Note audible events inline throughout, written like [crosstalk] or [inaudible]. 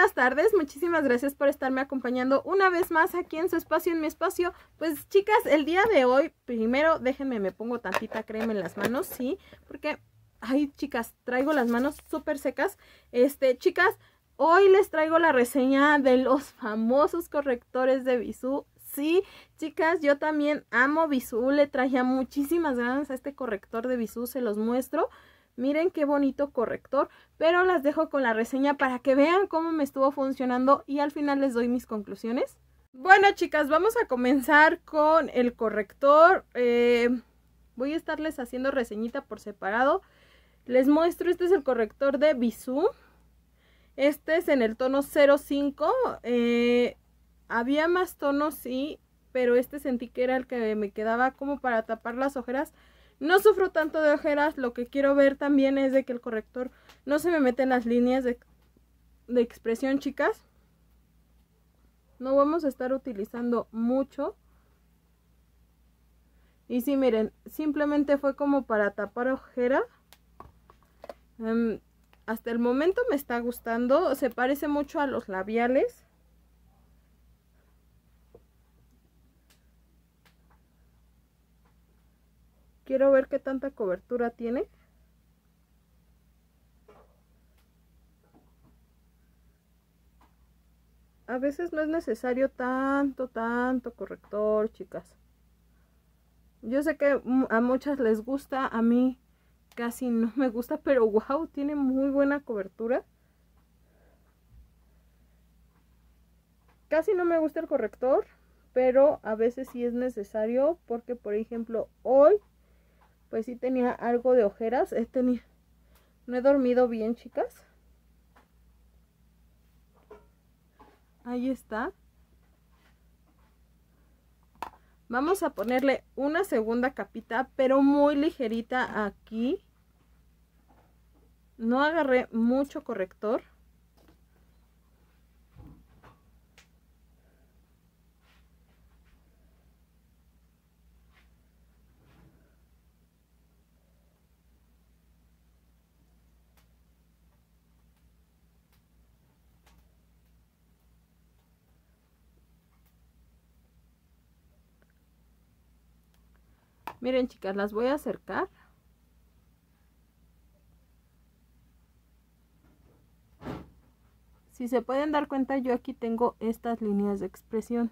buenas tardes. Muchísimas gracias por estarme acompañando una vez más aquí en su espacio, en mi espacio. Pues chicas, el día de hoy, primero déjenme, me pongo tantita crema en las manos, ¿sí? Porque, ay chicas, traigo las manos súper secas. Este, chicas, hoy les traigo la reseña de los [laughs] famosos correctores de Bisú. Sí, chicas, yo también amo Bisú, le traía muchísimas ganas a este corrector de Bisú, se los muestro. Miren qué bonito corrector, pero las dejo con la reseña para que vean cómo me estuvo funcionando y al final les doy mis conclusiones. Bueno chicas, vamos a comenzar con el corrector. Eh, voy a estarles haciendo reseñita por separado. Les muestro, este es el corrector de Bisú. Este es en el tono 05. Eh, había más tonos, sí, pero este sentí que era el que me quedaba como para tapar las ojeras no sufro tanto de ojeras, lo que quiero ver también es de que el corrector no se me mete en las líneas de, expresión, chicas. No vamos a estar utilizando mucho. Y sí, miren, simplemente fue como para tapar ojera. Em, hasta el momento me está gustando, se parece mucho a los labiales. Quiero ver qué tanta cobertura tiene. A veces no es necesario tanto, tanto corrector, chicas. Yo sé que a muchas les gusta, a mí casi no me gusta, [laughs] pero wow, tiene muy buena cobertura. Casi no me gusta el corrector, pero a veces sí es necesario porque, por ejemplo, hoy pues sí tenía algo de ojeras. No he dormido bien, chicas. Ahí está. Vamos a ponerle una segunda capita, pero muy ligerita aquí. No agarré mucho corrector. Miren chicas, las voy a acercar. Si se pueden dar cuenta, yo aquí tengo estas líneas de expresión.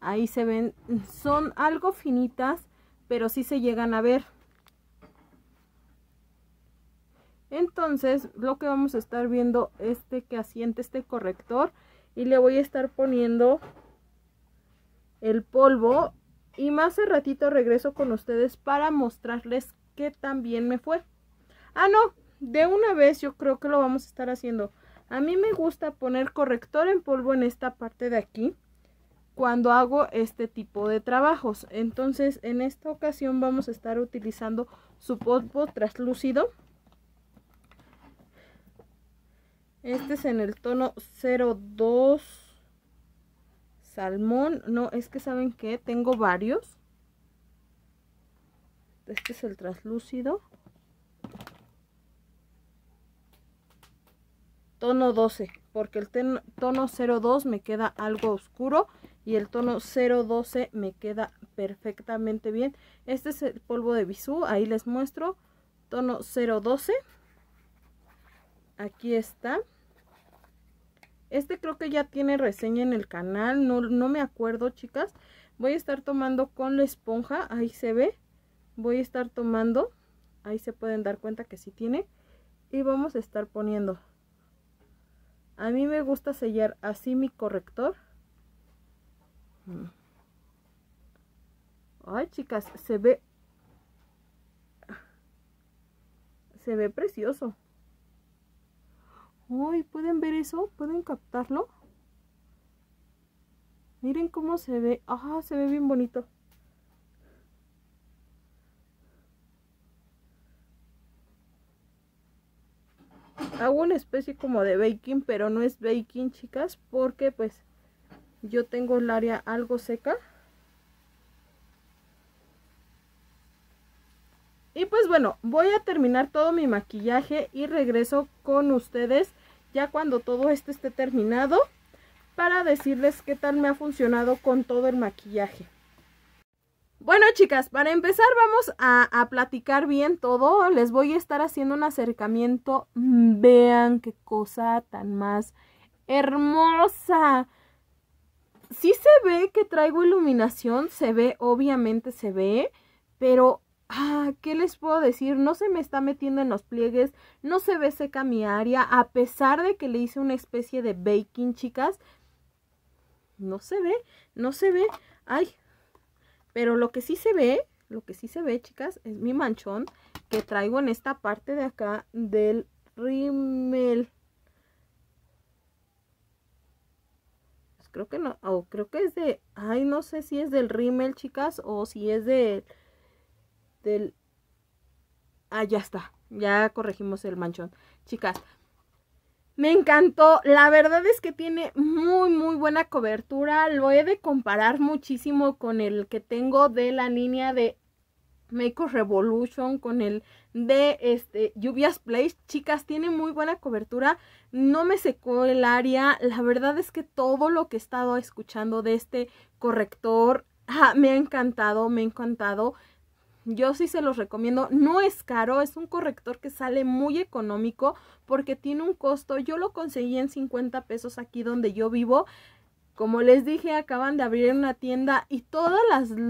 Ahí se ven, son algo finitas, pero sí se llegan a ver. Entonces, lo que vamos a estar viendo este que asiente este corrector y le voy a estar poniendo el polvo y más a ratito regreso con ustedes para mostrarles qué tan bien me fue. Ah, no, de una vez yo creo que lo vamos a estar haciendo. A mí me gusta poner corrector en polvo en esta parte de aquí cuando hago este tipo de trabajos. Entonces, en esta ocasión vamos a estar utilizando su polvo traslúcido. Este es en el tono 02 salmón. No, es que saben que tengo varios. Este es el traslúcido. Tono 12, porque el tono 02 me queda algo oscuro y el tono 012 me queda perfectamente bien. Este es el polvo de bisú, ahí les muestro. Tono 012. Aquí está. Este creo que ya tiene reseña en el canal, no, me acuerdo chicas. Voy a estar tomando con la esponja, ahí se ve. Voy a estar tomando, ahí se pueden dar cuenta que sí tiene. Y vamos a estar poniendo. A mí me gusta sellar así mi corrector. Mm. Ay chicas, se ve... Se ve precioso. Uy, ¿pueden ver eso? ¿Pueden captarlo? Miren cómo se ve. Ah, se ve bien bonito. Hago una especie como de baking, pero no es baking, chicas, porque pues yo tengo el área algo seca. Y pues bueno, voy a terminar todo mi maquillaje y regreso con ustedes ya cuando todo esto esté terminado para decirles qué tal me ha funcionado con todo el maquillaje. Bueno chicas, para empezar vamos a, platicar bien todo. Les voy a estar haciendo un acercamiento. Mm, vean qué cosa tan más hermosa. Sí se ve que traigo iluminación, se ve, obviamente se ve, pero Ah, ¿qué les puedo decir? No se me está metiendo en los pliegues, no se ve seca mi área, a pesar de que le hice una especie de baking, chicas. No se ve, no se ve. Ay, pero lo que sí se ve, lo que sí se ve, chicas, es mi manchón que traigo en esta parte de acá del rímel. Pues creo que no, o creo que es de, ay, no sé si es del rímel, chicas, o si es de Ah, ya está. Ya corregimos el manchón. Chicas, me encantó. La verdad es que tiene muy, muy buena cobertura. Lo he de comparar muchísimo con el que tengo de la línea de Makeup Revolution, con el de este, Lluvias Place. Chicas, tiene muy buena cobertura. No me secó el área. La verdad es que todo lo que he estado escuchando de este corrector ah, me ha encantado, me ha encantado. Yo sí se los recomiendo, no es caro, es un corrector que sale muy económico porque tiene un costo, yo lo conseguí en 50 pesos aquí donde yo vivo, como les dije, acaban de abrir una tienda y todas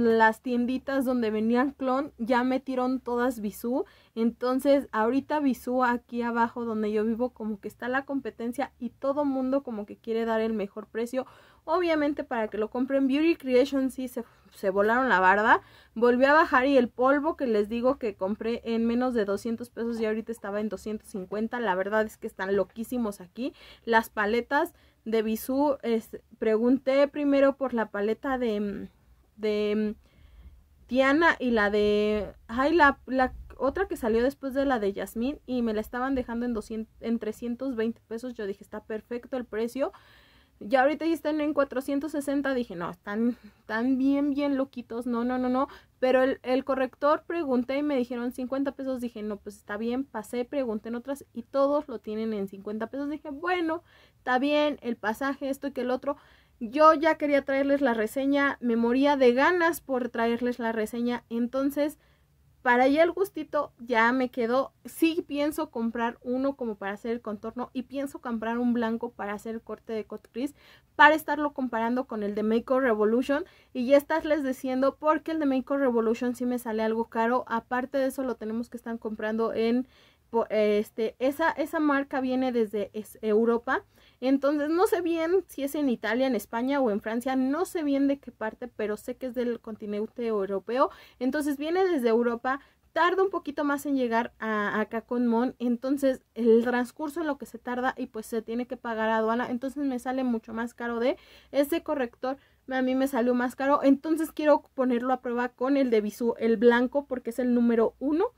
las, tienditas donde venían clon ya metieron todas bisú entonces, ahorita Bisú aquí abajo donde yo vivo, como que está la competencia y todo mundo como que quiere dar el mejor precio. Obviamente para que lo compren, Beauty Creation sí se, volaron la barda. Volví a bajar y el polvo que les digo que compré en menos de 200 pesos y ahorita estaba en 250. La verdad es que están loquísimos aquí. Las paletas de Bisú, pregunté primero por la paleta de... de mm, Tiana y la de... Ay, la, la otra que salió después de la de Yasmín y me la estaban dejando en, 200, en 320 pesos. Yo dije, está perfecto el precio. Ya ahorita ya están en 460. Dije, no, están, tan bien, bien loquitos. No, no, no, no. Pero el, el, corrector pregunté y me dijeron 50 pesos. Dije, no, pues está bien. Pasé, pregunté en otras y todos lo tienen en 50 pesos. Dije, bueno, está bien. El pasaje, esto y que el otro. Yo ya quería traerles la reseña. Me moría de ganas por traerles la reseña. Entonces para ya el gustito ya me quedó. Sí pienso comprar uno como para hacer el contorno y pienso comprar un blanco para hacer el corte de cut para estarlo comparando con el de Makeup Revolution y ya les diciendo porque el de Makeup Revolution sí me sale algo caro. Aparte de eso lo tenemos que estar comprando en este esa esa marca viene desde Europa. Entonces no sé bien si es en Italia, en España o en Francia, no sé bien de qué parte, pero sé que es del continente europeo. Entonces viene desde Europa, tarda un poquito más en llegar a, acá con Mon, entonces el transcurso en lo que se tarda y pues se tiene que pagar a aduana, entonces me sale mucho más caro de ese corrector. A mí me salió más caro, entonces quiero ponerlo a prueba con el de Bisú, el blanco, porque es el número uno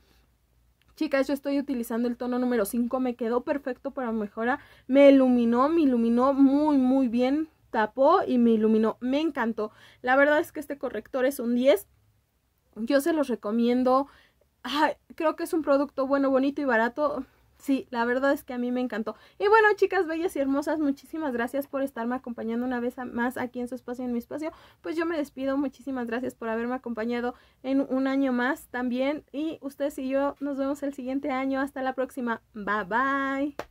chicas, yo estoy utilizando el tono número 5, me quedó perfecto para mejora, me iluminó, me iluminó muy, muy bien, tapó y me iluminó, me encantó. La verdad es que este corrector es un 10, yo se los recomiendo, creo que es un producto bueno, bonito y barato, Sí, la verdad es que a mí me encantó. Y bueno, chicas bellas y hermosas, muchísimas gracias por estarme acompañando una vez más aquí en su espacio, en mi espacio. Pues yo me despido, muchísimas gracias por haberme acompañado en un año más también. Y ustedes y yo nos vemos el siguiente año. Hasta la próxima. Bye bye.